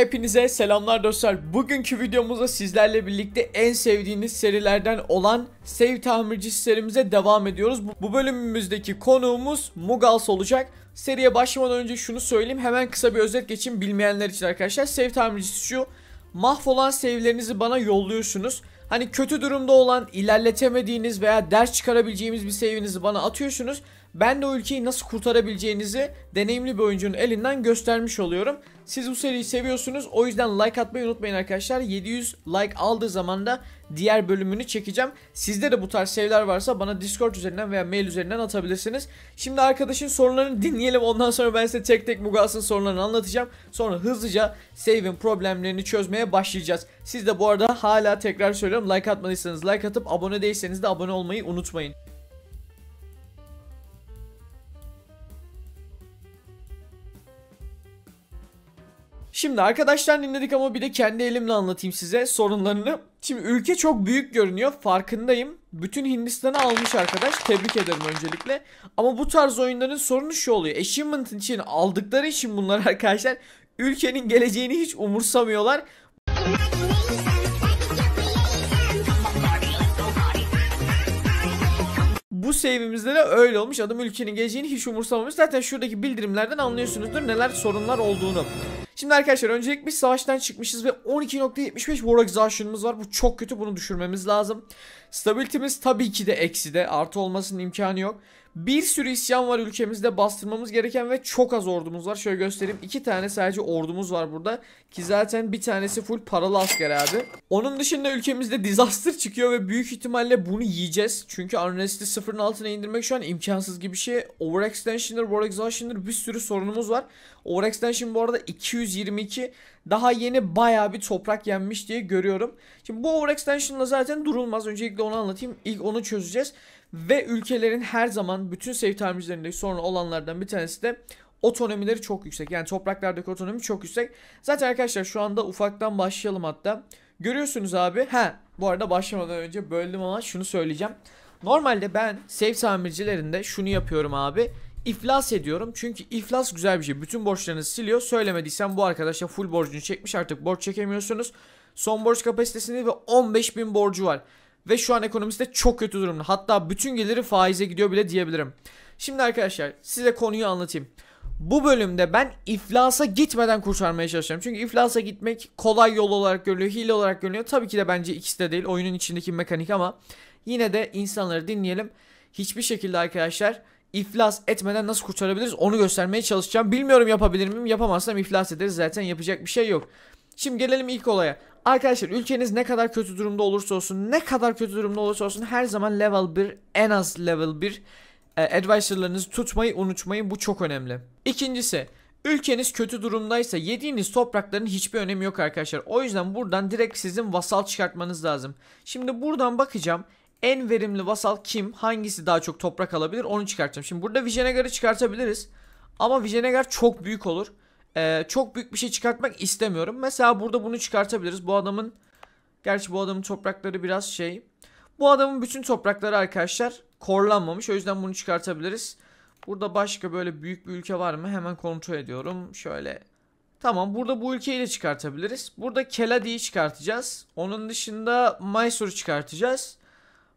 Hepinize selamlar dostlar. Bugünkü videomuzda sizlerle birlikte en sevdiğiniz serilerden olan Save Tamirci serimize devam ediyoruz. Bu bölümümüzdeki konuğumuz Mugals olacak. Seriye başlamadan önce şunu söyleyeyim. Hemen kısa bir özet geçeyim bilmeyenler için arkadaşlar. Save Tamircisi şu. Mahvolan save'lerinizi bana yolluyorsunuz. Hani kötü durumda olan, ilerletemediğiniz veya ders çıkarabileceğimiz bir save'inizi bana atıyorsunuz. Ben de o ülkeyi nasıl kurtarabileceğinizi deneyimli bir oyuncunun elinden göstermiş oluyorum. Siz bu seriyi seviyorsunuz. O yüzden like atmayı unutmayın arkadaşlar. 700 like aldığı zaman da diğer bölümünü çekeceğim. Sizde de bu tarz şeyler varsa bana Discord üzerinden veya mail üzerinden atabilirsiniz. Şimdi arkadaşın sorularını dinleyelim. Ondan sonra ben size tek tek Mugas'ın sorularını anlatacağım. Sonra hızlıca save'in problemlerini çözmeye başlayacağız. Siz de bu arada hala tekrar söylüyorum. Like atmadıysanız like atıp abone değilseniz de abone olmayı unutmayın. Şimdi arkadaşlar dinledik ama bir de kendi elimle anlatayım size sorunlarını. Şimdi ülke çok büyük görünüyor farkındayım. Bütün Hindistan'ı almış arkadaş tebrik ederim öncelikle. Ama bu tarz oyunların sorunu şu oluyor. Achievement'ın için aldıkları için bunlar arkadaşlar ülkenin geleceğini hiç umursamıyorlar. bu save'imizde de öyle olmuş. Adam ülkenin geleceğini hiç umursamamış. Zaten şuradaki bildirimlerden anlıyorsunuzdur neler sorunlar olduğunu. Şimdi arkadaşlar öncelik biz savaştan çıkmışız ve 12.75 war exhaustion'ımız var. Bu çok kötü bunu düşürmemiz lazım. Stability'miz tabii ki de ekside artı olmasının imkanı yok. Bir sürü isyan var ülkemizde bastırmamız gereken ve çok az ordumuz var. Şöyle göstereyim. iki tane sadece ordumuz var burada. Ki zaten bir tanesi full paralı asker abi. Onun dışında ülkemizde disaster çıkıyor ve büyük ihtimalle bunu yiyeceğiz. Çünkü Unrest'i sıfırın altına indirmek şu an imkansız gibi bir şey. Overextension'dır, Warexhaustion'dır bir sürü sorunumuz var. Overextension bu arada 222. Daha yeni baya bir toprak yenmiş diye görüyorum. Şimdi bu Overextension'la zaten durulmaz. Öncelikle onu anlatayım. İlk onu çözeceğiz. Ve ülkelerin her zaman bütün sev tamircilerindeki sorun olanlardan bir tanesi de otonomileri çok yüksek. Yani topraklardaki otonomi çok yüksek. Zaten arkadaşlar şu anda ufaktan başlayalım hatta. Görüyorsunuz abi. He bu arada başlamadan önce böldüm ama şunu söyleyeceğim. Normalde ben sev tamircilerinde şunu yapıyorum abi. İflas ediyorum çünkü iflas güzel bir şey. Bütün borçlarınızı siliyor. Söylemediysen bu arkadaşa full borcunu çekmiş artık borç çekemiyorsunuz. Son borç kapasitesini ve 15.000 borcu var. Ve şu an ekonomisi de çok kötü durumda. Hatta bütün geliri faize gidiyor bile diyebilirim. Şimdi arkadaşlar size konuyu anlatayım. Bu bölümde ben iflasa gitmeden kurtarmaya çalışacağım. Çünkü iflasa gitmek kolay yol olarak görülüyor, hile olarak görülüyor. Tabii ki de bence ikisi de değil. Oyunun içindeki mekanik ama yine de insanları dinleyelim. Hiçbir şekilde arkadaşlar iflas etmeden nasıl kurtarabiliriz onu göstermeye çalışacağım. Bilmiyorum yapabilir miyim? Yapamazsam iflas ederiz zaten yapacak bir şey yok. Şimdi gelelim ilk olaya. Arkadaşlar ülkeniz ne kadar kötü durumda olursa olsun ne kadar kötü durumda olursa olsun her zaman level 1 en az level 1 e, advisorlarınızı tutmayı unutmayın bu çok önemli. İkincisi Ülkeniz kötü durumdaysa yediğiniz toprakların hiçbir önemi yok arkadaşlar. O yüzden buradan direkt sizin vasal çıkartmanız lazım. Şimdi buradan bakacağım. En verimli vasal kim? Hangisi daha çok toprak alabilir? Onu çıkartacağım. Şimdi burada Vijenegar'ı çıkartabiliriz. Ama Vijenegar çok büyük olur e, çok büyük bir şey çıkartmak istemiyorum. Mesela burada bunu çıkartabiliriz. Bu adamın gerçi bu adamın toprakları biraz şey. Bu adamın bütün toprakları arkadaşlar korlanmamış. O yüzden bunu çıkartabiliriz. Burada başka böyle büyük bir ülke var mı? Hemen kontrol ediyorum. Şöyle. Tamam burada bu ülkeyi de çıkartabiliriz. Burada Keladi'yi çıkartacağız. Onun dışında Mysore'u çıkartacağız.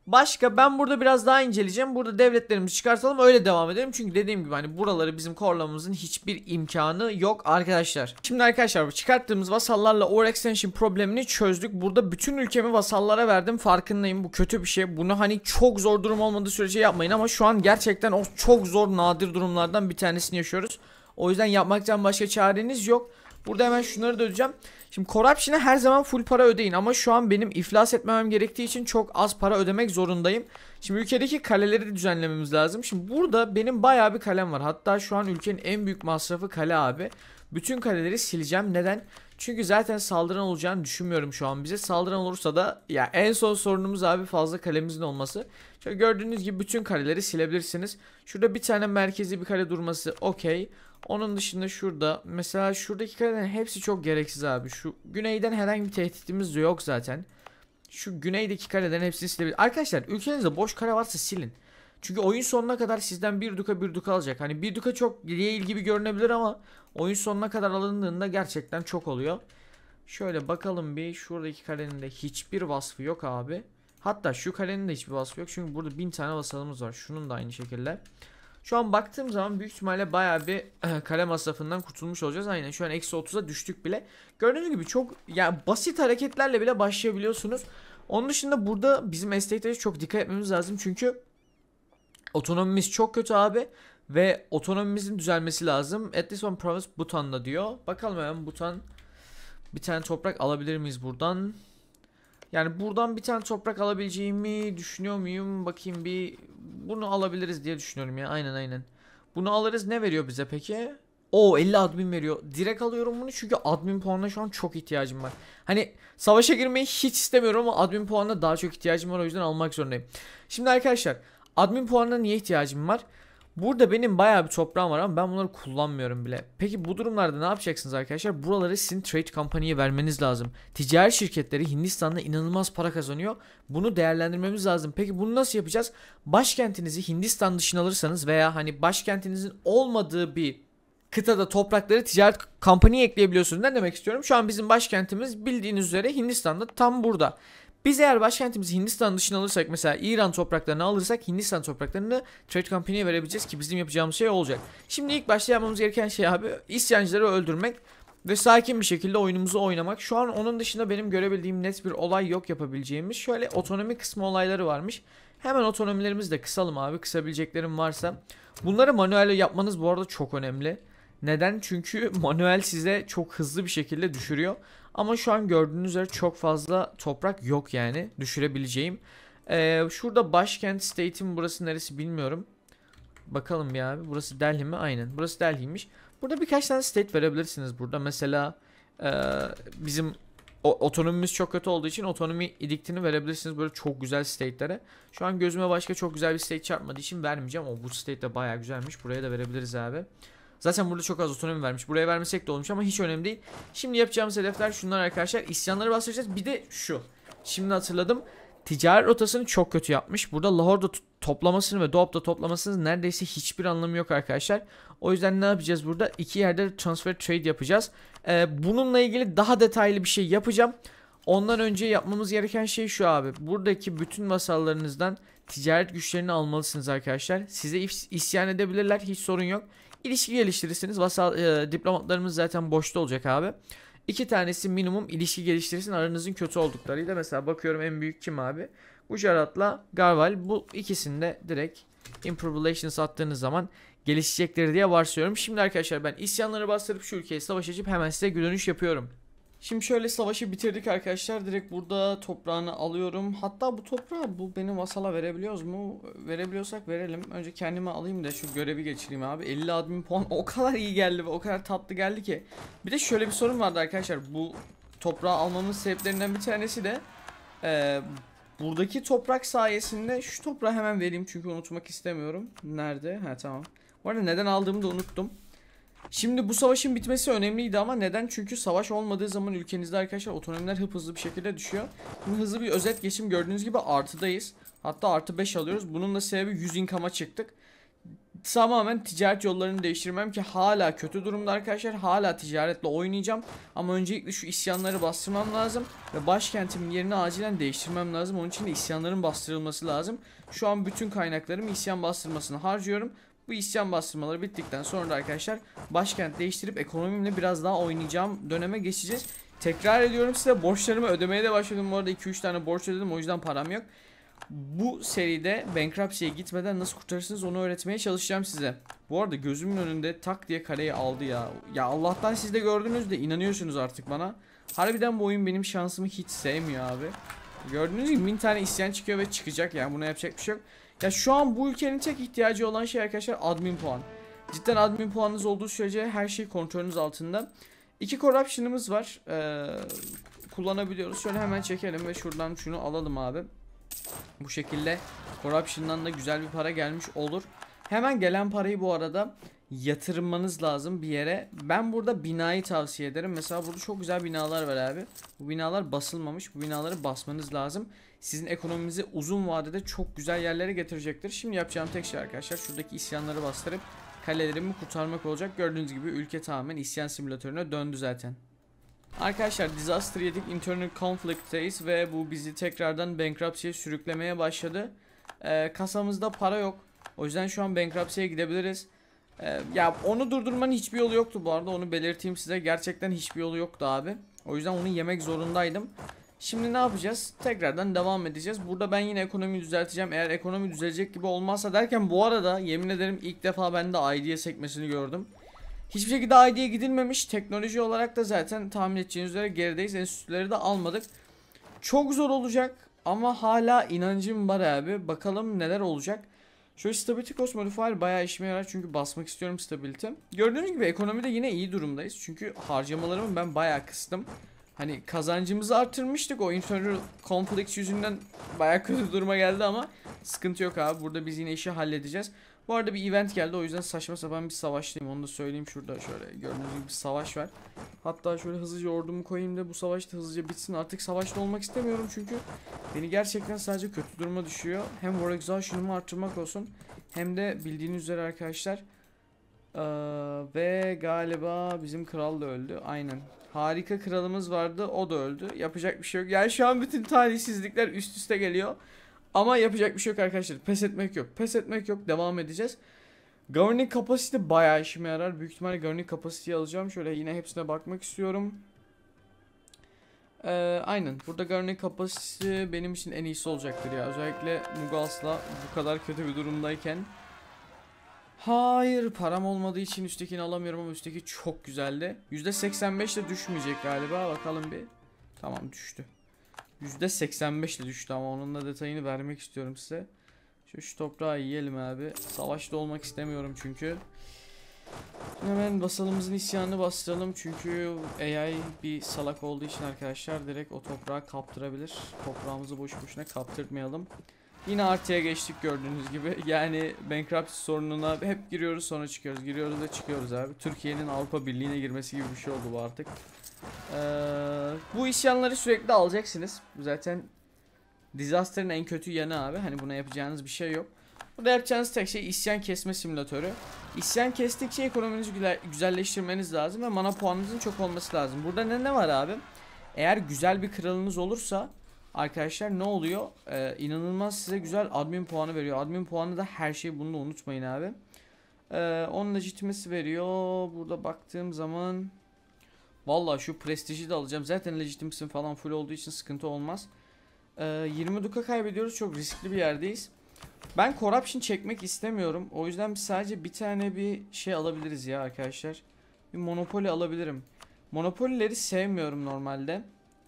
Başka ben burada biraz daha inceleyeceğim. Burada devletlerimizi çıkartalım öyle devam edelim. Çünkü dediğim gibi hani buraları bizim korlamamızın hiçbir imkanı yok arkadaşlar. Şimdi arkadaşlar çıkarttığımız vasallarla or extension problemini çözdük. Burada bütün ülkemi vasallara verdim farkındayım. Bu kötü bir şey. Bunu hani çok zor durum olmadığı sürece yapmayın ama şu an gerçekten o çok zor nadir durumlardan bir tanesini yaşıyoruz. O yüzden yapmaktan başka çareniz yok. Burada hemen şunları da ödeyeceğim. Şimdi Corruption'a her zaman full para ödeyin ama şu an benim iflas etmemem gerektiği için çok az para ödemek zorundayım. Şimdi ülkedeki kaleleri de düzenlememiz lazım. Şimdi burada benim bayağı bir kalem var. Hatta şu an ülkenin en büyük masrafı kale abi. Bütün kaleleri sileceğim. Neden? Çünkü zaten saldıran olacağını düşünmüyorum şu an bize. Saldıran olursa da ya en son sorunumuz abi fazla kalemizin olması. Şöyle gördüğünüz gibi bütün kaleleri silebilirsiniz. Şurada bir tane merkezi bir kale durması okey. Onun dışında şurada mesela şuradaki kalelerin hepsi çok gereksiz abi. Şu güneyden herhangi bir tehditimiz de yok zaten. Şu güneydeki kalelerin hepsini silebilir. Arkadaşlar ülkenizde boş kale varsa silin. Çünkü oyun sonuna kadar sizden bir duka bir duka alacak. Hani bir duka çok değil gibi görünebilir ama Oyun sonuna kadar alındığında gerçekten çok oluyor. Şöyle bakalım bir şuradaki kalenin de hiçbir vasfı yok abi. Hatta şu kalenin de hiçbir vasfı yok. Çünkü burada bin tane vasalımız var. Şunun da aynı şekilde. Şu an baktığım zaman büyük ihtimalle baya bir eh, kale masrafından kurtulmuş olacağız. Aynen şu an eksi 30'a düştük bile. Gördüğünüz gibi çok yani basit hareketlerle bile başlayabiliyorsunuz. Onun dışında burada bizim estate'lere çok dikkat etmemiz lazım. Çünkü otonomimiz çok kötü abi. Ve otonomimizin düzelmesi lazım. At this one province Butan'da diyor. Bakalım hemen Butan bir tane toprak alabilir miyiz buradan? Yani buradan bir tane toprak alabileceğimi düşünüyor muyum? Bakayım bir bunu alabiliriz diye düşünüyorum ya. Aynen aynen. Bunu alırız ne veriyor bize peki? O 50 admin veriyor. Direkt alıyorum bunu çünkü admin puanına şu an çok ihtiyacım var. Hani savaşa girmeyi hiç istemiyorum ama admin puanına daha çok ihtiyacım var o yüzden almak zorundayım. Şimdi arkadaşlar admin puanına niye ihtiyacım var? Burada benim bayağı bir toprağım var ama ben bunları kullanmıyorum bile. Peki bu durumlarda ne yapacaksınız arkadaşlar? Buraları sizin trade company'ye vermeniz lazım. Ticari şirketleri Hindistan'da inanılmaz para kazanıyor. Bunu değerlendirmemiz lazım. Peki bunu nasıl yapacağız? Başkentinizi Hindistan dışına alırsanız veya hani başkentinizin olmadığı bir kıtada toprakları ticaret kampanya ekleyebiliyorsunuz. Ne demek istiyorum? Şu an bizim başkentimiz bildiğiniz üzere Hindistan'da tam burada. Biz eğer başkentimizi Hindistan dışına alırsak mesela İran topraklarını alırsak Hindistan topraklarını Trade Company'ye verebileceğiz ki bizim yapacağımız şey olacak. Şimdi ilk başta yapmamız gereken şey abi isyancıları öldürmek ve sakin bir şekilde oyunumuzu oynamak. Şu an onun dışında benim görebildiğim net bir olay yok yapabileceğimiz. Şöyle otonomi kısmı olayları varmış. Hemen otonomilerimizi de kısalım abi kısabileceklerim varsa. Bunları manuel yapmanız bu arada çok önemli. Neden? Çünkü manuel size çok hızlı bir şekilde düşürüyor. Ama şu an gördüğünüz üzere çok fazla toprak yok yani düşürebileceğim. Ee, şurada başkent state'in burası neresi bilmiyorum. Bakalım bir abi burası Delhi mi? Aynen burası Delhi'ymiş. Burada birkaç tane state verebilirsiniz burada. Mesela e, bizim o, otonomimiz çok kötü olduğu için otonomi idiktini verebilirsiniz böyle çok güzel state'lere. Şu an gözüme başka çok güzel bir state çarpmadığı için vermeyeceğim. O bu state de baya güzelmiş. Buraya da verebiliriz abi. Zaten burada çok az otonomi vermiş. Buraya vermesek de olmuş ama hiç önemli değil. Şimdi yapacağımız hedefler şunlar arkadaşlar. İsyanları bastıracağız. Bir de şu. Şimdi hatırladım. Ticaret rotasını çok kötü yapmış. Burada Lahore'da toplamasını ve Doop'ta toplamasının neredeyse hiçbir anlamı yok arkadaşlar. O yüzden ne yapacağız burada? İki yerde transfer trade yapacağız. Ee, bununla ilgili daha detaylı bir şey yapacağım. Ondan önce yapmamız gereken şey şu abi. Buradaki bütün masallarınızdan ticaret güçlerini almalısınız arkadaşlar. Size isyan edebilirler hiç sorun yok. İlişki geliştirirsiniz. Vasal, e, diplomatlarımız zaten boşta olacak abi. İki tanesi minimum ilişki geliştirsin aranızın kötü olduklarıyla. Mesela bakıyorum en büyük kim abi? Gujarat'la Garval. Bu ikisinde direkt Improve Relations attığınız zaman gelişecektir diye varsıyorum. Şimdi arkadaşlar ben isyanları bastırıp şu ülkeye savaş açıp hemen size dönüş yapıyorum. Şimdi şöyle savaşı bitirdik arkadaşlar. Direkt burada toprağını alıyorum. Hatta bu toprağı bu benim vasala verebiliyoruz mu? Verebiliyorsak verelim. Önce kendime alayım da şu görevi geçireyim abi. 50 admin puan o kadar iyi geldi ve o kadar tatlı geldi ki. Bir de şöyle bir sorun vardı arkadaşlar. Bu toprağı almamın sebeplerinden bir tanesi de e, buradaki toprak sayesinde şu toprağı hemen vereyim çünkü unutmak istemiyorum. Nerede? Ha tamam. Bu arada neden aldığımı da unuttum. Şimdi bu savaşın bitmesi önemliydi ama neden? Çünkü savaş olmadığı zaman ülkenizde arkadaşlar otonomiler hıp hızlı bir şekilde düşüyor. Şimdi hızlı bir özet geçim gördüğünüz gibi artıdayız. Hatta artı 5 alıyoruz. Bunun da sebebi 100 income'a çıktık. Tamamen ticaret yollarını değiştirmem ki hala kötü durumda arkadaşlar. Hala ticaretle oynayacağım. Ama öncelikle şu isyanları bastırmam lazım. Ve başkentimin yerini acilen değiştirmem lazım. Onun için de isyanların bastırılması lazım. Şu an bütün kaynaklarımı isyan bastırmasına harcıyorum. Bu isyan bastırmaları bittikten sonra da arkadaşlar başkent değiştirip ekonomimle biraz daha oynayacağım döneme geçeceğiz. Tekrar ediyorum size borçlarımı ödemeye de başladım. Bu arada 2-3 tane borç ödedim o yüzden param yok. Bu seride bankruptcy'ye gitmeden nasıl kurtarırsınız onu öğretmeye çalışacağım size. Bu arada gözümün önünde tak diye kareyi aldı ya. Ya Allah'tan siz de gördünüz de inanıyorsunuz artık bana. Harbiden bu oyun benim şansımı hiç sevmiyor abi. Gördüğünüz gibi bin tane isyan çıkıyor ve çıkacak yani buna yapacak bir şey yok. Ya şu an bu ülkenin tek ihtiyacı olan şey arkadaşlar admin puan. Cidden admin puanınız olduğu sürece her şey kontrolünüz altında. İki corruption'ımız var. Ee, kullanabiliyoruz. Şöyle hemen çekelim ve şuradan şunu alalım abi. Bu şekilde corruption'dan da güzel bir para gelmiş olur. Hemen gelen parayı bu arada yatırmanız lazım bir yere. Ben burada binayı tavsiye ederim. Mesela burada çok güzel binalar var abi. Bu binalar basılmamış. Bu binaları basmanız lazım sizin ekonomimizi uzun vadede çok güzel yerlere getirecektir. Şimdi yapacağım tek şey arkadaşlar şuradaki isyanları bastırıp kalelerimi kurtarmak olacak. Gördüğünüz gibi ülke tamamen isyan simülatörüne döndü zaten. Arkadaşlar Disaster yedik internal conflict'teyiz ve bu bizi tekrardan bankruptcy'ye sürüklemeye başladı. Ee, kasamızda para yok. O yüzden şu an bankruptcy'ye gidebiliriz. Ee, ya onu durdurmanın hiçbir yolu yoktu bu arada onu belirteyim size. Gerçekten hiçbir yolu yoktu abi. O yüzden onu yemek zorundaydım. Şimdi ne yapacağız? Tekrardan devam edeceğiz. Burada ben yine ekonomiyi düzelteceğim. Eğer ekonomi düzelecek gibi olmazsa derken bu arada yemin ederim ilk defa ben de ID'ye sekmesini gördüm. Hiçbir şekilde ID'ye gidilmemiş. Teknoloji olarak da zaten tahmin edeceğiniz üzere gerideyiz. Enstitüleri de almadık. Çok zor olacak ama hala inancım var abi. Bakalım neler olacak. Şöyle Stability Cost Modifier bayağı işime yarar çünkü basmak istiyorum Stability. Gördüğünüz gibi ekonomide yine iyi durumdayız. Çünkü harcamalarımı ben bayağı kıstım hani kazancımızı artırmıştık. O internal conflict yüzünden baya kötü duruma geldi ama sıkıntı yok abi. Burada biz yine işi halledeceğiz. Bu arada bir event geldi. O yüzden saçma sapan bir savaştayım. Onu da söyleyeyim şurada şöyle gördüğünüz gibi bir savaş var. Hatta şöyle hızlıca ordumu koyayım da bu savaş da hızlıca bitsin. Artık savaşta olmak istemiyorum çünkü beni gerçekten sadece kötü duruma düşüyor. Hem War Exhaustion'ımı artırmak olsun hem de bildiğiniz üzere arkadaşlar ee, ve galiba bizim kral da öldü. Aynen. Harika kralımız vardı. O da öldü. Yapacak bir şey yok. Yani şu an bütün talihsizlikler üst üste geliyor. Ama yapacak bir şey yok arkadaşlar. Pes etmek yok. Pes etmek yok. Devam edeceğiz. Governing Capacity bayağı işime yarar. Büyük ihtimalle Governing Capacity'yi alacağım. Şöyle yine hepsine bakmak istiyorum. Ee, aynen. Burada Governing Capacity benim için en iyisi olacaktır ya. Özellikle Mughas'la bu kadar kötü bir durumdayken... Hayır param olmadığı için üsttekini alamıyorum ama üstteki çok güzeldi. %85 de düşmeyecek galiba bakalım bir. Tamam düştü. %85 de düştü ama onun da detayını vermek istiyorum size. Şu, şu toprağı yiyelim abi. Savaşta olmak istemiyorum çünkü. Hemen basalımızın isyanını bastıralım çünkü AI bir salak olduğu için arkadaşlar direkt o toprağı kaptırabilir. Toprağımızı boş boşuna kaptırmayalım. Yine artıya geçtik gördüğünüz gibi. Yani bankrupt sorununa hep giriyoruz sonra çıkıyoruz. Giriyoruz da çıkıyoruz abi. Türkiye'nin Avrupa Birliği'ne girmesi gibi bir şey oldu bu artık. Ee, bu isyanları sürekli alacaksınız. Zaten disaster'ın en kötü yanı abi. Hani buna yapacağınız bir şey yok. Burada yapacağınız tek şey isyan kesme simülatörü. İsyan kestikçe ekonominizi güzel, güzelleştirmeniz lazım ve mana puanınızın çok olması lazım. Burada ne ne var abi? Eğer güzel bir kralınız olursa arkadaşlar ne oluyor? Ee, inanılmaz size güzel admin puanı veriyor. Admin puanı da her şeyi bunu da unutmayın abi. Ee, onun legitimesi veriyor. Burada baktığım zaman Valla şu prestiji de alacağım. Zaten legitimsin falan full olduğu için sıkıntı olmaz. Ee, 20 duka kaybediyoruz. Çok riskli bir yerdeyiz. Ben corruption çekmek istemiyorum. O yüzden sadece bir tane bir şey alabiliriz ya arkadaşlar. Bir monopoli alabilirim. Monopolileri sevmiyorum normalde.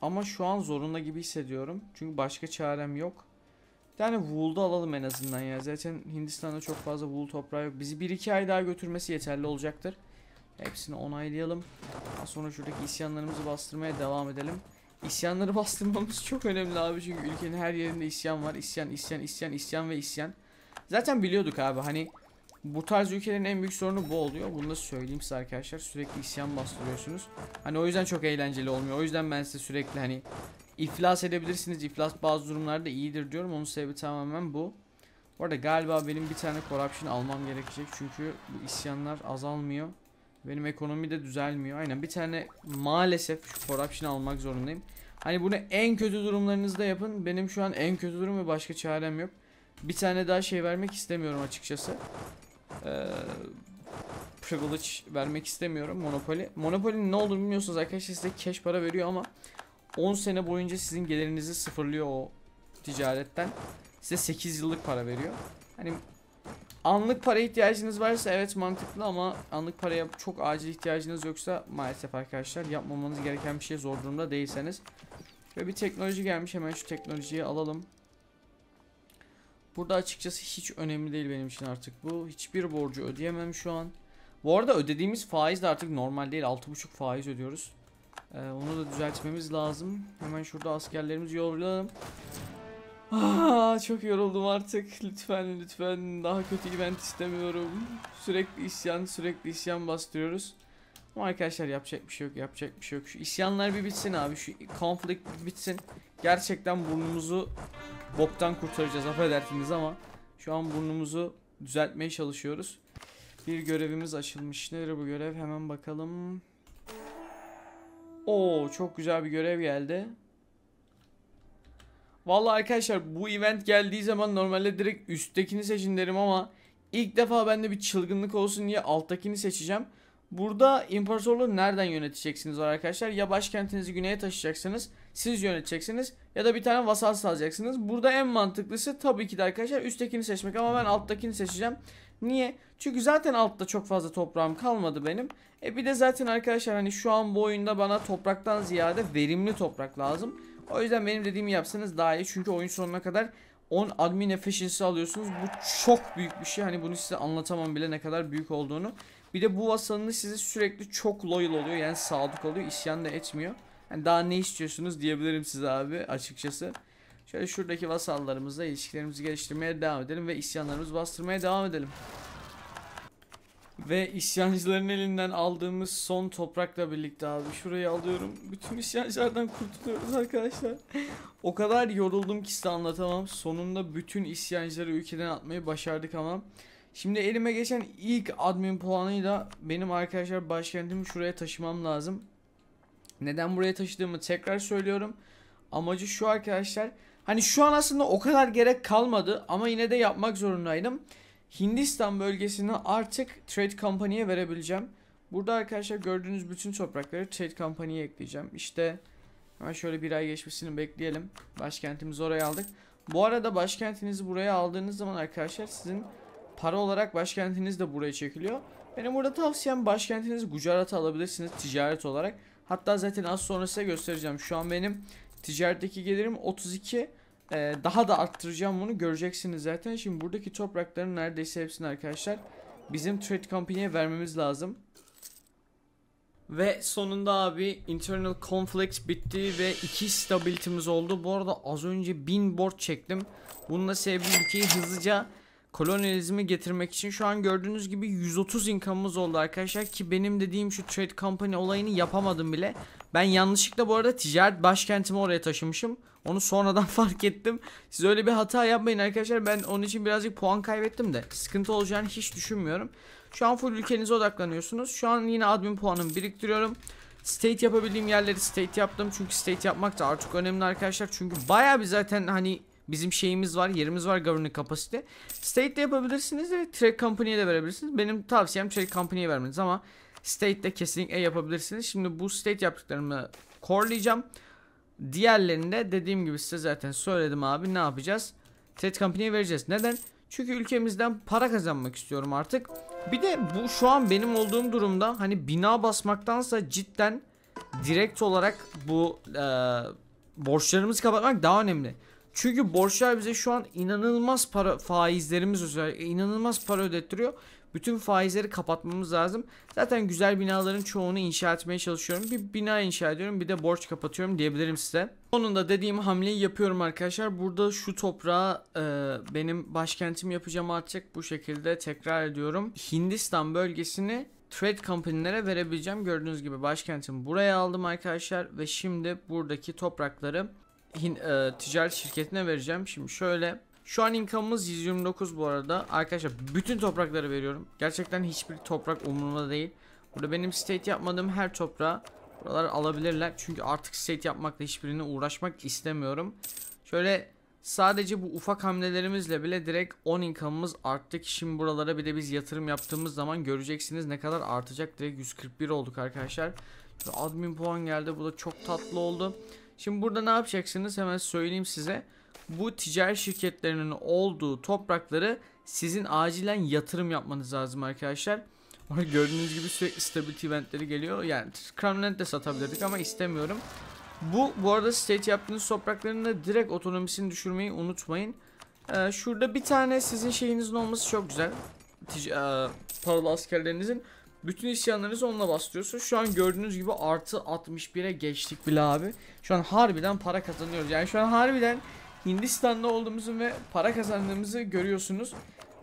Ama şu an zorunda gibi hissediyorum. Çünkü başka çarem yok. Yani Wool'da alalım en azından ya. Zaten Hindistan'da çok fazla Wool toprağı yok. Bizi 1-2 ay daha götürmesi yeterli olacaktır. Hepsini onaylayalım. Daha sonra şuradaki isyanlarımızı bastırmaya devam edelim. İsyanları bastırmamız çok önemli abi. Çünkü ülkenin her yerinde isyan var. İsyan, isyan, isyan, isyan ve isyan. Zaten biliyorduk abi hani bu tarz ülkelerin en büyük sorunu bu oluyor. Bunu da söyleyeyim size arkadaşlar. Sürekli isyan bastırıyorsunuz. Hani o yüzden çok eğlenceli olmuyor. O yüzden ben size sürekli hani iflas edebilirsiniz. İflas bazı durumlarda iyidir diyorum. Onun sebebi tamamen bu. Bu arada galiba benim bir tane corruption almam gerekecek. Çünkü bu isyanlar azalmıyor. Benim ekonomi de düzelmiyor. Aynen bir tane maalesef şu corruption almak zorundayım. Hani bunu en kötü durumlarınızda yapın. Benim şu an en kötü durum ve başka çarem yok. Bir tane daha şey vermek istemiyorum açıkçası. Ee, privilege vermek istemiyorum Monopoly. Monopoly'nin ne olduğunu bilmiyorsunuz arkadaşlar size cash para veriyor ama 10 sene boyunca sizin gelirinizi sıfırlıyor o ticaretten. Size 8 yıllık para veriyor. Hani anlık para ihtiyacınız varsa evet mantıklı ama anlık paraya çok acil ihtiyacınız yoksa maalesef arkadaşlar yapmamanız gereken bir şey zor durumda değilseniz. Ve bir teknoloji gelmiş hemen şu teknolojiyi alalım. Burada açıkçası hiç önemli değil benim için artık bu. Hiçbir borcu ödeyemem şu an. Bu arada ödediğimiz faiz de artık normal değil. 6,5 faiz ödüyoruz. Ee, onu da düzeltmemiz lazım. Hemen şurada askerlerimizi yollayalım. Aa, ah, çok yoruldum artık. Lütfen lütfen daha kötü event istemiyorum. Sürekli isyan sürekli isyan bastırıyoruz. Ama arkadaşlar yapacak bir şey yok yapacak bir şey yok. Şu isyanlar bir bitsin abi. Şu conflict bitsin. Gerçekten burnumuzu boktan kurtaracağız affedersiniz ama şu an burnumuzu düzeltmeye çalışıyoruz. Bir görevimiz açılmış. Nedir bu görev? Hemen bakalım. Oo çok güzel bir görev geldi. Vallahi arkadaşlar bu event geldiği zaman normalde direkt üsttekini seçin derim ama ilk defa bende bir çılgınlık olsun diye alttakini seçeceğim. Burada imparatorluğu nereden yöneteceksiniz arkadaşlar? Ya başkentinizi güneye taşıyacaksınız siz yöneteceksiniz ya da bir tane vasal salacaksınız. Burada en mantıklısı tabii ki de arkadaşlar üsttekini seçmek ama ben alttakini seçeceğim. Niye? Çünkü zaten altta çok fazla toprağım kalmadı benim. E bir de zaten arkadaşlar hani şu an bu oyunda bana topraktan ziyade verimli toprak lazım. O yüzden benim dediğimi yapsanız daha iyi. Çünkü oyun sonuna kadar 10 admin efficiency alıyorsunuz. Bu çok büyük bir şey. Hani bunu size anlatamam bile ne kadar büyük olduğunu. Bir de bu vasalınız size sürekli çok loyal oluyor. Yani sadık oluyor. İsyan da etmiyor. Yani daha ne istiyorsunuz diyebilirim size abi açıkçası. Şöyle şuradaki vasallarımızla ilişkilerimizi geliştirmeye devam edelim ve isyanlarımızı bastırmaya devam edelim. Ve isyancıların elinden aldığımız son toprakla birlikte abi şurayı alıyorum. Bütün isyancılardan kurtuluyoruz arkadaşlar. o kadar yoruldum ki size anlatamam. Sonunda bütün isyancıları ülkeden atmayı başardık ama. Şimdi elime geçen ilk admin puanıyla benim arkadaşlar başkentimi şuraya taşımam lazım. Neden buraya taşıdığımı tekrar söylüyorum. Amacı şu arkadaşlar. Hani şu an aslında o kadar gerek kalmadı ama yine de yapmak zorundaydım. Hindistan bölgesini artık Trade Company'ye verebileceğim. Burada arkadaşlar gördüğünüz bütün toprakları Trade Company'ye ekleyeceğim. İşte hemen şöyle bir ay geçmesini bekleyelim. Başkentimizi oraya aldık. Bu arada başkentinizi buraya aldığınız zaman arkadaşlar sizin para olarak başkentiniz de buraya çekiliyor. Benim burada tavsiyem başkentinizi Gujarat'a alabilirsiniz ticaret olarak. Hatta zaten az sonra size göstereceğim. Şu an benim ticaretteki gelirim 32. Ee, daha da arttıracağım bunu göreceksiniz zaten. Şimdi buradaki toprakların neredeyse hepsini arkadaşlar bizim trade company'ye vermemiz lazım. Ve sonunda abi internal conflict bitti ve iki stability'miz oldu. Bu arada az önce 1000 board çektim. Bununla sebebi ülkeyi hızlıca kolonyalizmi getirmek için şu an gördüğünüz gibi 130 income'ımız oldu arkadaşlar ki benim dediğim şu trade company olayını yapamadım bile. Ben yanlışlıkla bu arada ticaret başkentimi oraya taşımışım. Onu sonradan fark ettim. Siz öyle bir hata yapmayın arkadaşlar. Ben onun için birazcık puan kaybettim de sıkıntı olacağını hiç düşünmüyorum. Şu an full ülkenize odaklanıyorsunuz. Şu an yine admin puanımı biriktiriyorum. State yapabildiğim yerleri state yaptım. Çünkü state yapmak da artık önemli arkadaşlar. Çünkü baya bir zaten hani Bizim şeyimiz var, yerimiz var governing capacity. State'de yapabilirsiniz de Trade Company'ye de verebilirsiniz. Benim tavsiyem Trade Company'ye vermeniz ama State'de kesinlikle yapabilirsiniz. Şimdi bu State yaptıklarımı korlayacağım. Diğerlerinde dediğim gibi size zaten söyledim abi ne yapacağız? Trade Company'ye vereceğiz. Neden? Çünkü ülkemizden para kazanmak istiyorum artık. Bir de bu şu an benim olduğum durumda hani bina basmaktansa cidden direkt olarak bu e, borçlarımızı kapatmak daha önemli. Çünkü borçlar bize şu an inanılmaz para faizlerimiz özellikle inanılmaz para ödettiriyor. Bütün faizleri kapatmamız lazım. Zaten güzel binaların çoğunu inşa etmeye çalışıyorum. Bir bina inşa ediyorum bir de borç kapatıyorum diyebilirim size. Sonunda dediğim hamleyi yapıyorum arkadaşlar. Burada şu toprağa e, benim başkentim yapacağım artık bu şekilde tekrar ediyorum. Hindistan bölgesini trade company'lere verebileceğim. Gördüğünüz gibi başkentim. buraya aldım arkadaşlar ve şimdi buradaki toprakları e, ticaret şirketine vereceğim. Şimdi şöyle şu an income'ımız 129 bu arada. Arkadaşlar bütün toprakları veriyorum. Gerçekten hiçbir toprak umurumda değil. Burada benim state yapmadığım her toprağı buralar alabilirler. Çünkü artık state yapmakla hiçbirine uğraşmak istemiyorum. Şöyle sadece bu ufak hamlelerimizle bile direkt 10 income'ımız arttı. Şimdi buralara bir de biz yatırım yaptığımız zaman göreceksiniz ne kadar artacak. Direkt 141 olduk arkadaşlar. Admin puan geldi. Bu da çok tatlı oldu. Şimdi burada ne yapacaksınız hemen söyleyeyim size. Bu ticari şirketlerinin olduğu toprakları sizin acilen yatırım yapmanız lazım arkadaşlar. Gördüğünüz gibi sürekli stability eventleri geliyor. Yani Crownland de satabilirdik ama istemiyorum. Bu bu arada state yaptığınız toprakların da direkt otonomisini düşürmeyi unutmayın. Ee, şurada bir tane sizin şeyinizin olması çok güzel. Tic e, paralı askerlerinizin. Bütün isyanlarınızı onunla bastırıyorsunuz. Şu an gördüğünüz gibi artı 61'e geçtik bile abi. Şu an harbiden para kazanıyoruz. Yani şu an harbiden Hindistan'da olduğumuzu ve para kazandığımızı görüyorsunuz.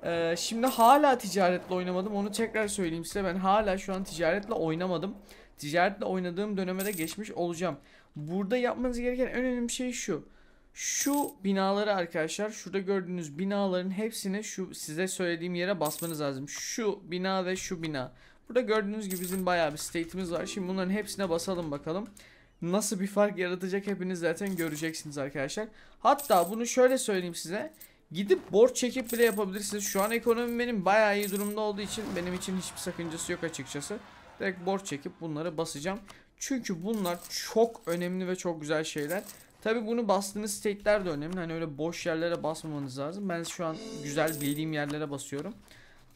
Ee, şimdi hala ticaretle oynamadım. Onu tekrar söyleyeyim size. Ben hala şu an ticaretle oynamadım. Ticaretle oynadığım döneme de geçmiş olacağım. Burada yapmanız gereken en önemli şey şu. Şu binaları arkadaşlar şurada gördüğünüz binaların hepsini şu size söylediğim yere basmanız lazım. Şu bina ve şu bina. Burada gördüğünüz gibi bizim bayağı bir state'imiz var. Şimdi bunların hepsine basalım bakalım. Nasıl bir fark yaratacak hepiniz zaten göreceksiniz arkadaşlar. Hatta bunu şöyle söyleyeyim size. Gidip borç çekip bile yapabilirsiniz. Şu an ekonomi benim bayağı iyi durumda olduğu için benim için hiçbir sakıncası yok açıkçası. Direkt borç çekip bunları basacağım. Çünkü bunlar çok önemli ve çok güzel şeyler. Tabi bunu bastığınız state'ler de önemli. Hani öyle boş yerlere basmamanız lazım. Ben şu an güzel bildiğim yerlere basıyorum.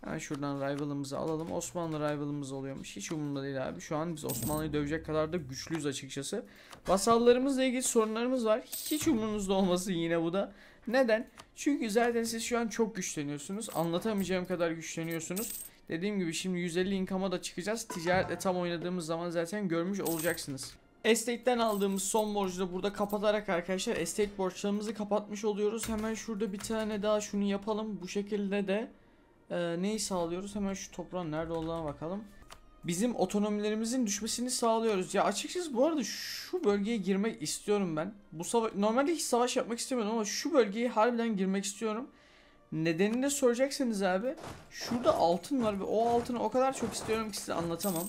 Hemen şuradan rival'ımızı alalım. Osmanlı rival'ımız oluyormuş. Hiç umurumda değil abi. Şu an biz Osmanlı'yı dövecek kadar da güçlüyüz açıkçası. Vasallarımızla ilgili sorunlarımız var. Hiç umurunuzda olmasın yine bu da. Neden? Çünkü zaten siz şu an çok güçleniyorsunuz. Anlatamayacağım kadar güçleniyorsunuz. Dediğim gibi şimdi 150 income'a da çıkacağız. Ticaretle tam oynadığımız zaman zaten görmüş olacaksınız. Estate'den aldığımız son borcu da burada kapatarak arkadaşlar estate borçlarımızı kapatmış oluyoruz. Hemen şurada bir tane daha şunu yapalım. Bu şekilde de e, neyi sağlıyoruz? Hemen şu toprağın nerede olduğuna bakalım. Bizim otonomilerimizin düşmesini sağlıyoruz. Ya açıkçası bu arada şu bölgeye girmek istiyorum ben. Bu savaş normalde hiç savaş yapmak istemiyorum ama şu bölgeye harbiden girmek istiyorum. Nedenini de soracaksınız abi. Şurada altın var ve o altını o kadar çok istiyorum ki size anlatamam.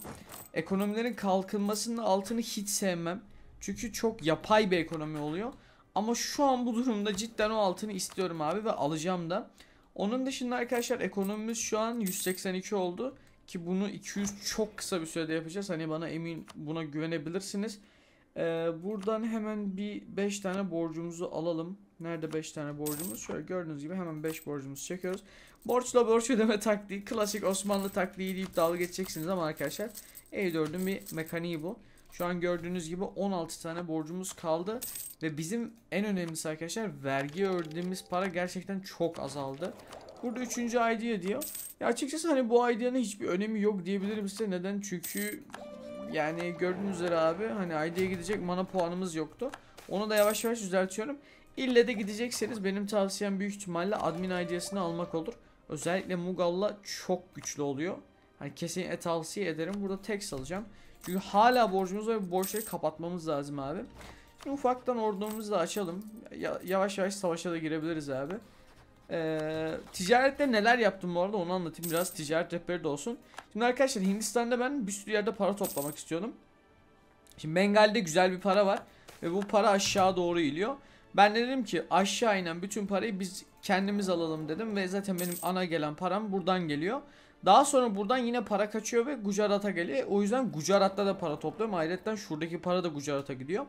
Ekonomilerin kalkınmasının altını hiç sevmem. Çünkü çok yapay bir ekonomi oluyor. Ama şu an bu durumda cidden o altını istiyorum abi ve alacağım da. Onun dışında arkadaşlar ekonomimiz şu an 182 oldu. Ki bunu 200 çok kısa bir sürede yapacağız. Hani bana emin buna güvenebilirsiniz. Ee, buradan hemen bir 5 tane borcumuzu alalım. Nerede 5 tane borcumuz? Şöyle gördüğünüz gibi hemen 5 borcumuzu çekiyoruz. Borçla borç ödeme taktiği. Klasik Osmanlı taktiği deyip dalga geçeceksiniz ama arkadaşlar. E4'ün bir mekaniği bu. Şu an gördüğünüz gibi 16 tane borcumuz kaldı. Ve bizim en önemlisi arkadaşlar vergi ördüğümüz para gerçekten çok azaldı. Burada üçüncü idea diyor. Ya açıkçası hani bu idea'nın hiçbir önemi yok diyebilirim size. Neden? Çünkü yani gördüğünüz üzere abi hani idea'ya gidecek mana puanımız yoktu. Onu da yavaş yavaş düzeltiyorum. İlle de gidecekseniz benim tavsiyem büyük ihtimalle admin ideasını almak olur. Özellikle Mugal'la çok güçlü oluyor. Hani kesinlikle tavsiye ederim. Burada tek alacağım. Çünkü hala borcumuz var ve borçları kapatmamız lazım abi. Şimdi ufaktan ordumuzu da açalım. Ya, yavaş yavaş savaşa da girebiliriz abi. Ee, ticarette neler yaptım bu arada onu anlatayım biraz ticaret rehberi de olsun. Şimdi arkadaşlar Hindistan'da ben bir sürü yerde para toplamak istiyordum. Şimdi Bengal'de güzel bir para var ve bu para aşağı doğru iliyor. Ben de dedim ki aşağı inen bütün parayı biz kendimiz alalım dedim ve zaten benim ana gelen param buradan geliyor. Daha sonra buradan yine para kaçıyor ve Gujarat'a geliyor. O yüzden Gujarat'ta da para topluyorum. Ayrıca şuradaki para da Gujarat'a gidiyor.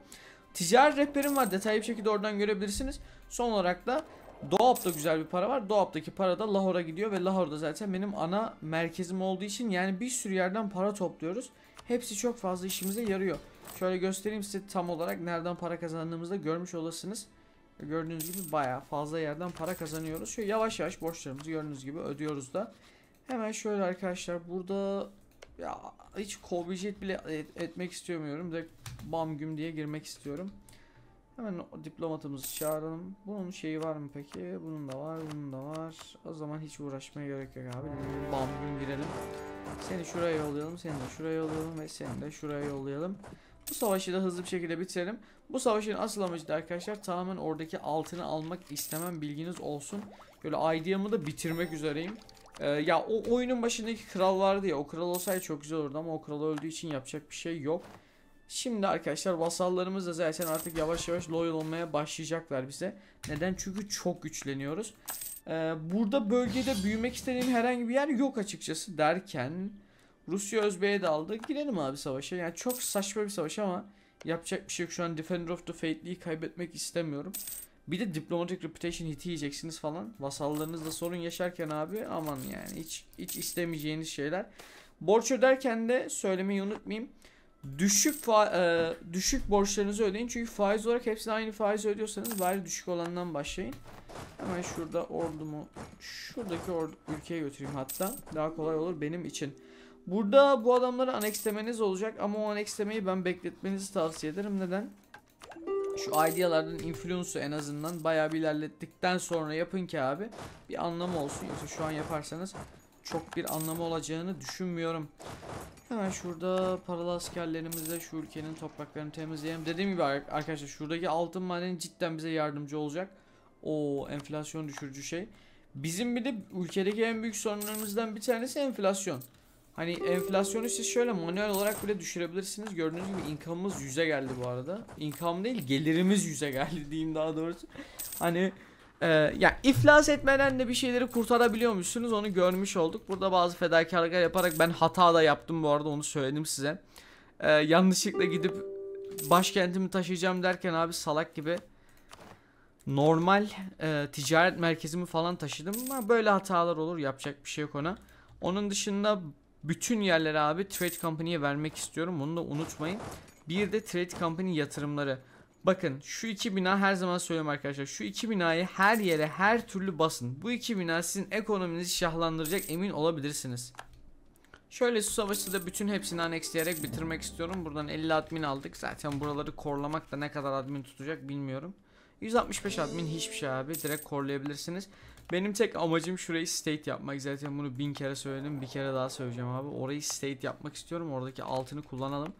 Ticaret rehberim var. Detaylı bir şekilde oradan görebilirsiniz. Son olarak da Doap'ta güzel bir para var. Doap'taki para da Lahore'a gidiyor ve Lahore'da zaten benim ana merkezim olduğu için yani bir sürü yerden para topluyoruz. Hepsi çok fazla işimize yarıyor. Şöyle göstereyim size tam olarak nereden para kazandığımızda görmüş olasınız. Gördüğünüz gibi baya fazla yerden para kazanıyoruz. Şöyle yavaş yavaş borçlarımızı gördüğünüz gibi ödüyoruz da. Hemen şöyle arkadaşlar burada ya hiç Kobe bile et, etmek istemiyorum. Direkt bam güm diye girmek istiyorum. Hemen diplomatımızı çağıralım. Bunun şeyi var mı peki? Bunun da var, bunun da var. O zaman hiç uğraşmaya gerek yok abi. Bam güm girelim. Seni şuraya yollayalım, seni de şuraya yollayalım ve seni de şuraya yollayalım. Bu savaşı da hızlı bir şekilde bitirelim. Bu savaşın asıl amacı da arkadaşlar tamamen oradaki altını almak istemem bilginiz olsun. Böyle IDM'ı da bitirmek üzereyim. Ee, ya o oyunun başındaki kral vardı ya. O kral olsaydı çok güzel olurdu ama o kral öldüğü için yapacak bir şey yok. Şimdi arkadaşlar vasallarımız da zaten artık yavaş yavaş loyal olmaya başlayacaklar bize. Neden? Çünkü çok güçleniyoruz. Ee, burada bölgede büyümek istediğim herhangi bir yer yok açıkçası derken Rusya Özbey'e de aldı. Girelim abi savaşa. Yani çok saçma bir savaş ama yapacak bir şey yok. Şu an Defender of the Fate'liği kaybetmek istemiyorum. Bir de diplomatic reputation hiti yiyeceksiniz falan. Vasallarınızla sorun yaşarken abi aman yani hiç hiç istemeyeceğiniz şeyler. Borç öderken de söylemeyi unutmayayım. Düşük e, düşük borçlarınızı ödeyin. Çünkü faiz olarak hepsine aynı faiz ödüyorsanız bari düşük olandan başlayın. Hemen şurada ordumu şuradaki ordu ülkeye götüreyim hatta. Daha kolay olur benim için. Burada bu adamları anekslemeniz olacak ama o anexlemeyi ben bekletmenizi tavsiye ederim. Neden? şu idealardan influence'u en azından bayağı bir ilerlettikten sonra yapın ki abi bir anlamı olsun. Yoksa şu an yaparsanız çok bir anlamı olacağını düşünmüyorum. Hemen şurada paralı askerlerimizle şu ülkenin topraklarını temizleyelim. Dediğim gibi arkadaşlar şuradaki altın madeni cidden bize yardımcı olacak. O enflasyon düşürücü şey. Bizim bir de ülkedeki en büyük sorunlarımızdan bir tanesi enflasyon. Hani enflasyonu siz şöyle manuel olarak bile düşürebilirsiniz. Gördüğünüz gibi income'ımız yüze geldi bu arada. Income değil gelirimiz yüze geldi diyeyim daha doğrusu. Hani e, yani iflas etmeden de bir şeyleri kurtarabiliyor musunuz onu görmüş olduk. Burada bazı fedakarlıklar yaparak ben hata da yaptım bu arada onu söyledim size. E, yanlışlıkla gidip başkentimi taşıyacağım derken abi salak gibi normal e, ticaret merkezimi falan taşıdım ama böyle hatalar olur yapacak bir şey yok ona. Onun dışında bütün yerleri abi Trade Company'ye vermek istiyorum. Bunu da unutmayın. Bir de Trade Company yatırımları. Bakın şu iki bina her zaman söylüyorum arkadaşlar. Şu iki binayı her yere her türlü basın. Bu iki bina sizin ekonominizi şahlandıracak emin olabilirsiniz. Şöyle su savaşı da bütün hepsini annexleyerek bitirmek istiyorum. Buradan 50 admin aldık. Zaten buraları korlamak da ne kadar admin tutacak bilmiyorum. 165 admin hiçbir şey abi. Direkt korlayabilirsiniz. Benim tek amacım şurayı state yapmak. Zaten bunu bin kere söyledim. Bir kere daha söyleyeceğim abi. Orayı state yapmak istiyorum. Oradaki altını kullanalım.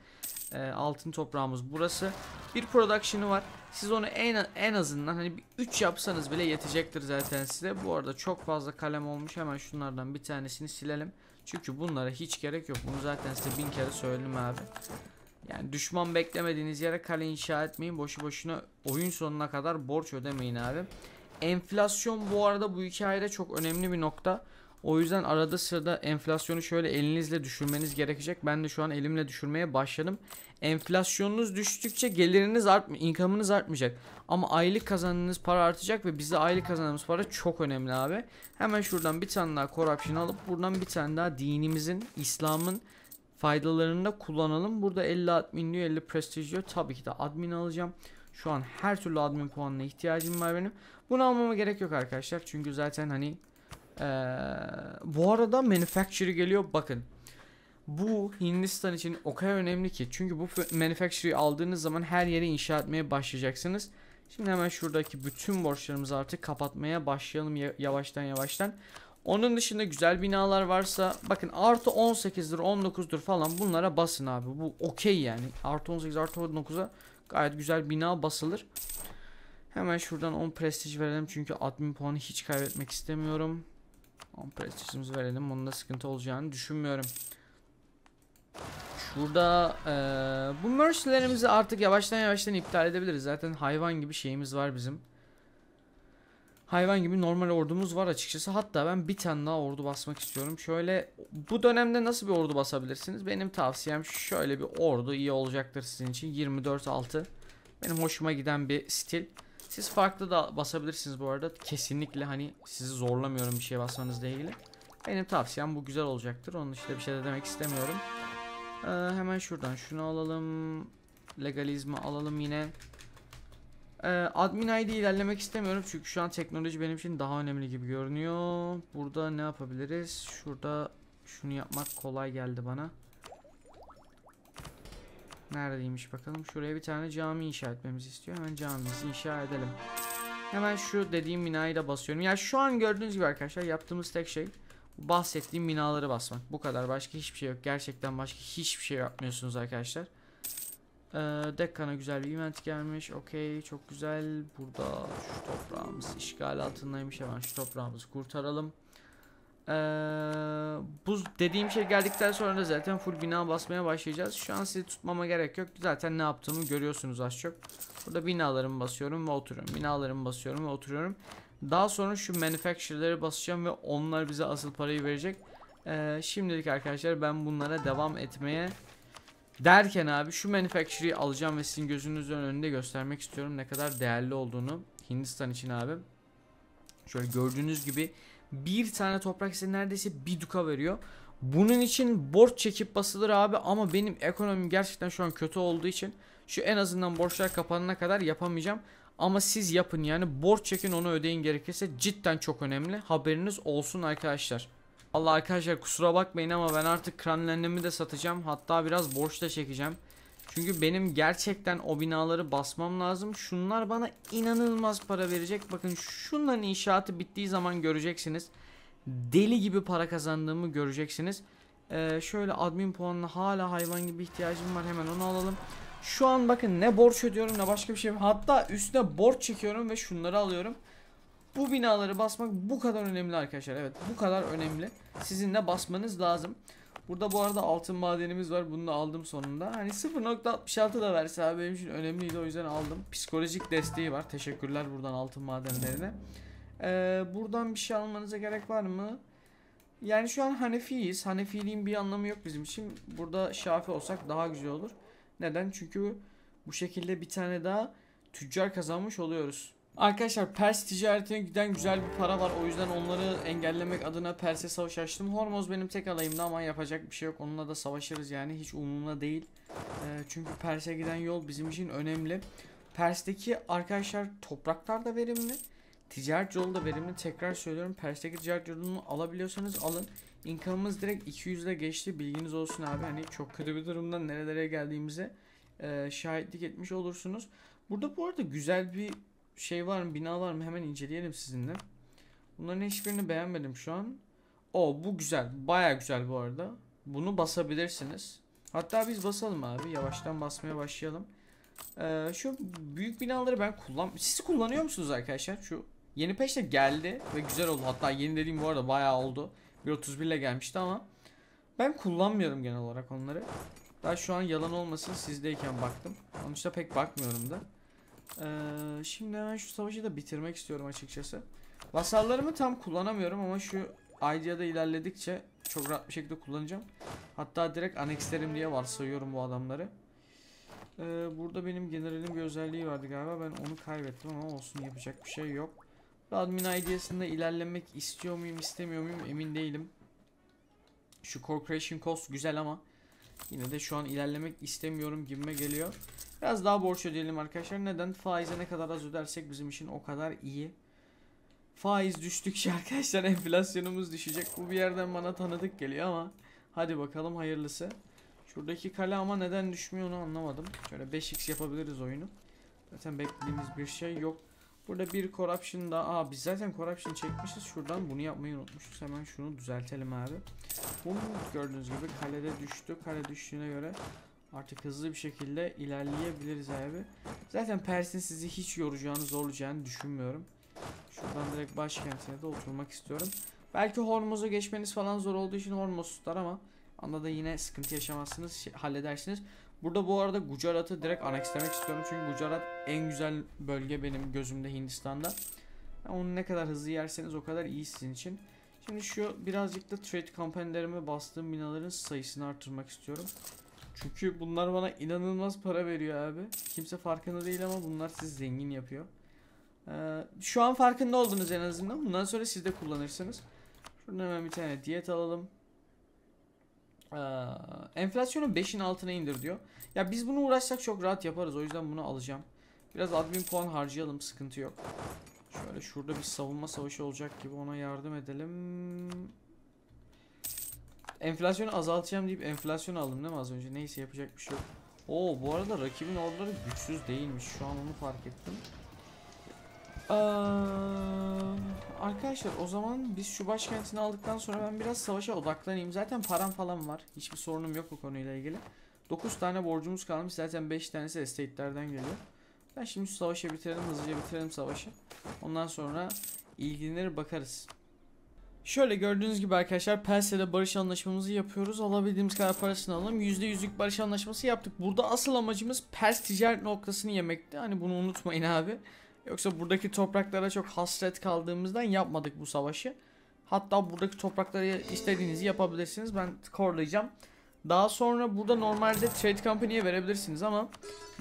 E, altın toprağımız burası. Bir production'ı var. Siz onu en, en azından hani bir 3 yapsanız bile yetecektir zaten size. Bu arada çok fazla kalem olmuş. Hemen şunlardan bir tanesini silelim. Çünkü bunlara hiç gerek yok. Bunu zaten size bin kere söyledim abi. Yani düşman beklemediğiniz yere kale inşa etmeyin. Boşu boşuna oyun sonuna kadar borç ödemeyin abi. Enflasyon bu arada bu hikayede çok önemli bir nokta. O yüzden arada sırada enflasyonu şöyle elinizle düşürmeniz gerekecek. Ben de şu an elimle düşürmeye başladım. Enflasyonunuz düştükçe geliriniz artma, income'ınız artmayacak. Ama aylık kazandığınız para artacak ve bize aylık kazandığımız para çok önemli abi. Hemen şuradan bir tane daha corruption alıp buradan bir tane daha dinimizin, İslam'ın faydalarını da kullanalım. Burada 50 admin diyor, 50 prestige diyor. Tabii ki de admin alacağım. Şu an her türlü admin puanına ihtiyacım var benim. Bunu almama gerek yok arkadaşlar. Çünkü zaten hani ee, bu arada manufacturer geliyor bakın. Bu Hindistan için o kadar önemli ki. Çünkü bu manufacturer'ı aldığınız zaman her yere inşa etmeye başlayacaksınız. Şimdi hemen şuradaki bütün borçlarımızı artık kapatmaya başlayalım yavaştan yavaştan. Onun dışında güzel binalar varsa bakın artı 18'dir 19'dur falan bunlara basın abi. Bu okey yani. Artı 18 artı 19'a gayet güzel bina basılır. Hemen şuradan 10 prestij verelim çünkü admin puanı hiç kaybetmek istemiyorum. 10 prestijimizi verelim. bunda sıkıntı olacağını düşünmüyorum. Şurada e, bu mercylerimizi artık yavaştan yavaştan iptal edebiliriz. Zaten hayvan gibi şeyimiz var bizim. Hayvan gibi normal ordumuz var açıkçası. Hatta ben bir tane daha ordu basmak istiyorum. Şöyle bu dönemde nasıl bir ordu basabilirsiniz? Benim tavsiyem şöyle bir ordu iyi olacaktır sizin için. 24-6. Benim hoşuma giden bir stil. Siz farklı da basabilirsiniz bu arada. Kesinlikle hani sizi zorlamıyorum bir şey basmanızla ilgili. Benim tavsiyem bu güzel olacaktır. Onun dışında bir şey de demek istemiyorum. Ee, hemen şuradan şunu alalım. Legalizmi alalım yine. Ee, admin ID ilerlemek istemiyorum. Çünkü şu an teknoloji benim için daha önemli gibi görünüyor. Burada ne yapabiliriz? Şurada şunu yapmak kolay geldi bana. Neredeymiş bakalım. Şuraya bir tane cami inşa etmemizi istiyor. Hemen camimizi inşa edelim. Hemen şu dediğim binayı da basıyorum. Ya yani şu an gördüğünüz gibi arkadaşlar yaptığımız tek şey bahsettiğim binaları basmak. Bu kadar. Başka hiçbir şey yok. Gerçekten başka hiçbir şey yapmıyorsunuz arkadaşlar. Ee, Dekkan'a güzel bir event gelmiş. Okey. Çok güzel. Burada şu toprağımız işgal altındaymış. Hemen şu toprağımızı kurtaralım. Ee, bu dediğim şey geldikten sonra da zaten full bina basmaya başlayacağız. Şu an sizi tutmama gerek yok. Zaten ne yaptığımı görüyorsunuz az çok. Burada binalarımı basıyorum ve oturuyorum. Binalarımı basıyorum ve oturuyorum. Daha sonra şu manufacturer'ları basacağım ve onlar bize asıl parayı verecek. Ee, şimdilik arkadaşlar ben bunlara devam etmeye derken abi şu manufacturer'ı alacağım ve sizin gözünüzün önünde göstermek istiyorum ne kadar değerli olduğunu Hindistan için abi. Şöyle gördüğünüz gibi bir tane toprak size neredeyse bir duka veriyor. Bunun için borç çekip basılır abi ama benim ekonomim gerçekten şu an kötü olduğu için şu en azından borçlar kapanana kadar yapamayacağım. Ama siz yapın yani borç çekin onu ödeyin gerekirse cidden çok önemli. Haberiniz olsun arkadaşlar. Allah arkadaşlar kusura bakmayın ama ben artık kranlenlerimi de satacağım. Hatta biraz borç da çekeceğim. Çünkü benim gerçekten o binaları basmam lazım. Şunlar bana inanılmaz para verecek. Bakın şunların inşaatı bittiği zaman göreceksiniz. Deli gibi para kazandığımı göreceksiniz. Ee, şöyle admin puanına hala hayvan gibi ihtiyacım var. Hemen onu alalım. Şu an bakın ne borç ödüyorum ne başka bir şey. Hatta üstüne borç çekiyorum ve şunları alıyorum. Bu binaları basmak bu kadar önemli arkadaşlar. Evet bu kadar önemli. Sizin de basmanız lazım. Burada bu arada altın madenimiz var. Bunu da aldım sonunda. Hani 0.66 da verse abi benim için önemliydi. O yüzden aldım. Psikolojik desteği var. Teşekkürler buradan altın madenlerine. Ee, buradan bir şey almanıza gerek var mı? Yani şu an Hanefiyiz. Hanefiliğin bir anlamı yok bizim için. Burada Şafi olsak daha güzel olur. Neden? Çünkü bu şekilde bir tane daha tüccar kazanmış oluyoruz. Arkadaşlar Pers ticaretine giden güzel bir para var. O yüzden onları engellemek adına Pers'e savaş açtım. Hormoz benim tek alayımda ama yapacak bir şey yok. Onunla da savaşırız yani hiç umurumda değil. Ee, çünkü Pers'e giden yol bizim için önemli. Pers'teki arkadaşlar topraklar da verimli. Ticaret yolu da verimli. Tekrar söylüyorum Pers'teki ticaret yolunu alabiliyorsanız alın. Income'ımız direkt 200'de geçti. Bilginiz olsun abi. Hani çok kötü bir durumdan nerelere geldiğimize e, şahitlik etmiş olursunuz. Burada bu arada güzel bir şey var mı bina var mı hemen inceleyelim sizinle. Bunların hiçbirini beğenmedim şu an. O bu güzel. Baya güzel bu arada. Bunu basabilirsiniz. Hatta biz basalım abi. Yavaştan basmaya başlayalım. Ee, şu büyük binaları ben kullan... Siz kullanıyor musunuz arkadaşlar? Şu yeni peşte geldi ve güzel oldu. Hatta yeni dediğim bu arada baya oldu. 1.31 ile gelmişti ama ben kullanmıyorum genel olarak onları. Daha şu an yalan olmasın sizdeyken baktım. Sonuçta pek bakmıyorum da. Ee, şimdi hemen şu savaşı da bitirmek istiyorum açıkçası. Vasallarımı tam kullanamıyorum ama şu idea'da ilerledikçe çok rahat bir şekilde kullanacağım. Hatta direkt anexlerim diye varsayıyorum bu adamları. Ee, burada benim generalim bir özelliği vardı galiba. Ben onu kaybettim ama olsun yapacak bir şey yok. admin idea'sında ilerlemek istiyor muyum istemiyor muyum emin değilim. Şu Corporation Cost güzel ama yine de şu an ilerlemek istemiyorum gibime geliyor. Biraz daha borç ödeyelim arkadaşlar. Neden? Faize ne kadar az ödersek bizim için o kadar iyi. Faiz düştükçe arkadaşlar enflasyonumuz düşecek. Bu bir yerden bana tanıdık geliyor ama hadi bakalım hayırlısı. Şuradaki kale ama neden düşmüyor onu anlamadım. Şöyle 5x yapabiliriz oyunu. Zaten beklediğimiz bir şey yok. Burada bir corruption daha. Aa biz zaten corruption çekmişiz. Şuradan bunu yapmayı unutmuşuz. Hemen şunu düzeltelim abi. Bu gördüğünüz gibi kalede düştü. Kale düştüğüne göre Artık hızlı bir şekilde ilerleyebiliriz abi. Zaten Pers'in sizi hiç yoracağını zorlayacağını düşünmüyorum. Şuradan direkt başkentine de oturmak istiyorum. Belki Hormuz'a geçmeniz falan zor olduğu için Hormuz tutar ama anda da yine sıkıntı yaşamazsınız, şey, halledersiniz. Burada bu arada Gujarat'ı direkt anekstemek istiyorum çünkü Gujarat en güzel bölge benim gözümde Hindistan'da. onu ne kadar hızlı yerseniz o kadar iyi sizin için. Şimdi şu birazcık da trade kampanyalarıma bastığım binaların sayısını artırmak istiyorum. Çünkü bunlar bana inanılmaz para veriyor abi. Kimse farkında değil ama bunlar sizi zengin yapıyor. Ee, şu an farkında oldunuz en azından. Bundan sonra siz de kullanırsınız. Şuradan hemen bir tane diyet alalım. Ee, enflasyonu 5'in altına indir diyor. Ya biz bunu uğraşsak çok rahat yaparız. O yüzden bunu alacağım. Biraz admin puan harcayalım. Sıkıntı yok. Şöyle şurada bir savunma savaşı olacak gibi ona yardım edelim. Enflasyonu azaltacağım deyip enflasyon aldım değil mi az önce? Neyse yapacak bir şey yok. Oo bu arada rakibin orduları güçsüz değilmiş. Şu an onu fark ettim. Ee, arkadaşlar o zaman biz şu başkentini aldıktan sonra ben biraz savaşa odaklanayım. Zaten param falan var. Hiçbir sorunum yok bu konuyla ilgili. 9 tane borcumuz kalmış. Zaten 5 tanesi estate'lerden geliyor. Ben şimdi şu savaşı bitirelim. Hızlıca bitirelim savaşı. Ondan sonra ilgilenir bakarız. Şöyle gördüğünüz gibi arkadaşlar Pelse'de barış anlaşmamızı yapıyoruz. Alabildiğimiz kadar parasını alalım. %100'lük barış anlaşması yaptık. Burada asıl amacımız Pers ticaret noktasını yemekti. Hani bunu unutmayın abi. Yoksa buradaki topraklara çok hasret kaldığımızdan yapmadık bu savaşı. Hatta buradaki toprakları istediğinizi yapabilirsiniz. Ben korlayacağım. Daha sonra burada normalde Trade Company'ye verebilirsiniz ama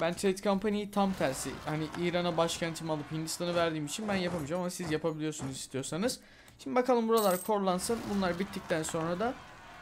ben Trade Company'yi tam tersi hani İran'a başkentimi alıp Hindistan'ı verdiğim için ben yapamayacağım ama siz yapabiliyorsunuz istiyorsanız. Şimdi bakalım buralar korlansın. Bunlar bittikten sonra da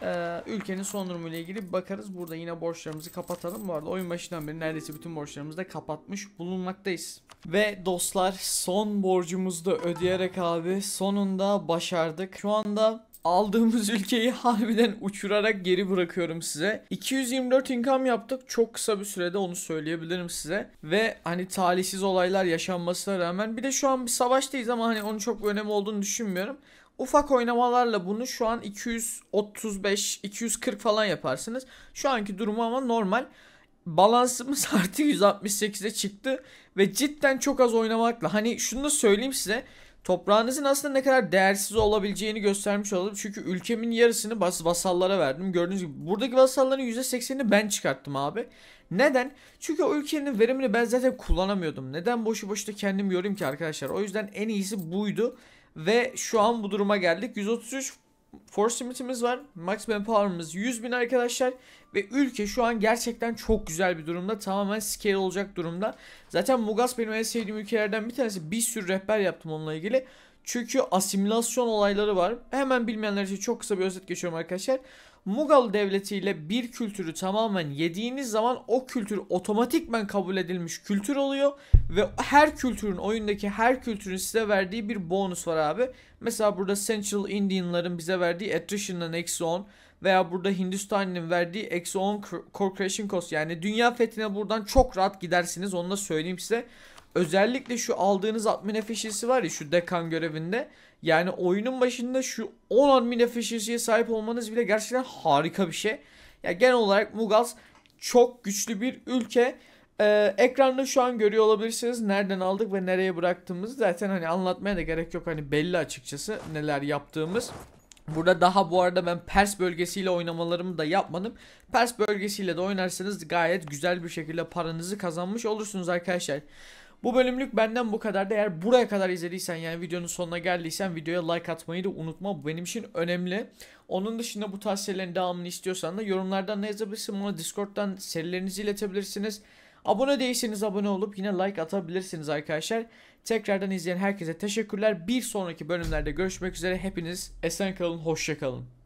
e, ülkenin son durumu ile ilgili bakarız. Burada yine borçlarımızı kapatalım. Bu arada oyun başından beri neredeyse bütün borçlarımızı da kapatmış bulunmaktayız. Ve dostlar son borcumuzu da ödeyerek abi sonunda başardık. Şu anda aldığımız ülkeyi harbiden uçurarak geri bırakıyorum size. 224 income yaptık. Çok kısa bir sürede onu söyleyebilirim size. Ve hani talihsiz olaylar yaşanmasına rağmen bir de şu an bir savaştayız ama hani onun çok önemli olduğunu düşünmüyorum. Ufak oynamalarla bunu şu an 235, 240 falan yaparsınız. Şu anki durumu ama normal balansımız artı 168'e çıktı ve cidden çok az oynamakla hani şunu da söyleyeyim size Toprağınızın aslında ne kadar değersiz olabileceğini göstermiş oldum. Çünkü ülkemin yarısını bas vasallara verdim. Gördüğünüz gibi buradaki vasalların %80'ini ben çıkarttım abi. Neden? Çünkü o ülkenin verimini ben zaten kullanamıyordum. Neden boşu boşuna kendim yorayım ki arkadaşlar? O yüzden en iyisi buydu. Ve şu an bu duruma geldik. 133 Force limitimiz var. Max manpower'ımız 100 bin arkadaşlar. Ve ülke şu an gerçekten çok güzel bir durumda. Tamamen scale olacak durumda. Zaten Mugas benim en sevdiğim ülkelerden bir tanesi. Bir sürü rehber yaptım onunla ilgili. Çünkü asimilasyon olayları var. Hemen bilmeyenler için çok kısa bir özet geçiyorum arkadaşlar. Mughal devletiyle bir kültürü tamamen yediğiniz zaman o kültür otomatikmen kabul edilmiş kültür oluyor. Ve her kültürün oyundaki her kültürün size verdiği bir bonus var abi. Mesela burada Central Indian'ların bize verdiği attrition'dan eksi 10 veya burada Hindistan'ın verdiği eksi 10 corporation cost yani dünya fethine buradan çok rahat gidersiniz onu da söyleyeyim size. Özellikle şu aldığınız admin efficiency var ya şu dekan görevinde. Yani oyunun başında şu 10 admin efficiency'ye sahip olmanız bile gerçekten harika bir şey. Ya yani genel olarak Mugaz çok güçlü bir ülke. Ee, ekranda şu an görüyor olabilirsiniz nereden aldık ve nereye bıraktığımız zaten hani anlatmaya da gerek yok hani belli açıkçası neler yaptığımız. Burada daha bu arada ben Pers bölgesiyle oynamalarımı da yapmadım. Pers bölgesiyle de oynarsanız gayet güzel bir şekilde paranızı kazanmış olursunuz arkadaşlar. Bu bölümlük benden bu kadar. Eğer buraya kadar izlediysen yani videonun sonuna geldiysen videoya like atmayı da unutma. Bu benim için önemli. Onun dışında bu tarz serilerin devamını istiyorsan da yorumlardan ne yazabilirsin? Bana Discord'dan serilerinizi iletebilirsiniz. Abone değilseniz abone olup yine like atabilirsiniz arkadaşlar. Tekrardan izleyen herkese teşekkürler. Bir sonraki bölümlerde görüşmek üzere. Hepiniz esen kalın, hoşça kalın.